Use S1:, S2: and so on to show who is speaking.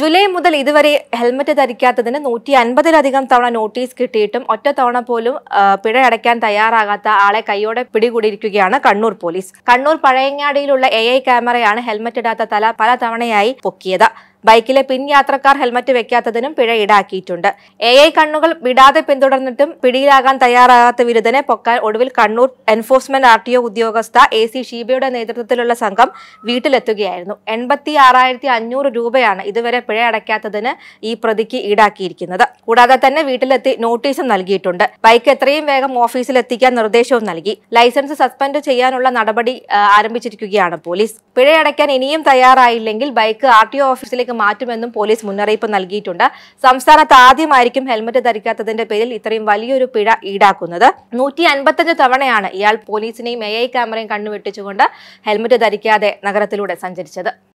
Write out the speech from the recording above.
S1: July മുതൽ ഇതുവരെ helmet ധരിക്കാത്തതിന് നൂറ്റി അൻപതിലധികം തവണ നോട്ടീസ് കിട്ടിയിട്ടും ഒറ്റ തവണ പോലും പിഴ അടയ്ക്കാൻ തയ്യാറാകാത്ത ആളെ കൈയോടെ പിടികൂടിയിരിക്കുകയാണ് കണ്ണൂർ പോലീസ് കണ്ണൂർ പഴയങ്ങാടിയിലുള്ള എ ക്യാമറയാണ് ഹെൽമറ്റ് ഇടാത്ത തല പല തവണയായി പൊക്കിയത് ബൈക്കിലെ പിൻ യാത്രക്കാർ ഹെൽമറ്റ് വെക്കാത്തതിനും പിഴ ഈടാക്കിയിട്ടുണ്ട് എ ഐ കണ്ണുകൾ വിടാതെ പിന്തുടർന്നിട്ടും പിടിയിലാകാൻ തയ്യാറാകാത്ത വിരുദ്ധനെ പൊക്കാൻ ഒടുവിൽ Kannur enforcement R T O ഉദ്യോഗസ്ഥ എ സി ഷീബയുടെ നേതൃത്വത്തിലുള്ള സംഘം വീട്ടിലെത്തുകയായിരുന്നു എൺപത്തി ആറായിരത്തി അഞ്ഞൂറ് രൂപയാണ് ഇതുവരെ പിഴ അടയ്ക്കാത്തതിന് ഈ പ്രതിക്ക് ഈടാക്കിയിരിക്കുന്നത് കൂടാതെ തന്നെ വീട്ടിലെത്തി നോട്ടീസും നൽകിയിട്ടുണ്ട് ബൈക്ക് എത്രയും വേഗം ഓഫീസിൽ എത്തിക്കാൻ നിർദ്ദേശവും നൽകി ലൈസൻസ് സസ്പെൻഡ് ചെയ്യാനുള്ള നടപടി ആരംഭിച്ചിരിക്കുകയാണ് പോലീസ് പിഴയടയ്ക്കാൻ ഇനിയും തയ്യാറായില്ലെങ്കിൽ ബൈക്ക് ആർ ടി ഒ ഓഫീസിലേക്ക് മാറ്റുമെന്നും പോലീസ് മുന്നറിയിപ്പ് നൽകിയിട്ടുണ്ട് സംസ്ഥാനത്ത് ആദ്യമായിരിക്കും ഹെൽമറ്റ് ധരിക്കാത്തതിന്റെ പേരിൽ ഇത്രയും വലിയൊരു പിഴ ഈടാക്കുന്നത് നൂറ്റി അൻപത്തഞ്ച് തവണയാണ് ഇയാൾ പോലീസിനെയും എ ഐ ക്യാമറയും കണ്ണുവെട്ടിച്ചുകൊണ്ട് ഹെൽമറ്റ് ധരിക്കാതെ നഗരത്തിലൂടെ സഞ്ചരിച്ചത്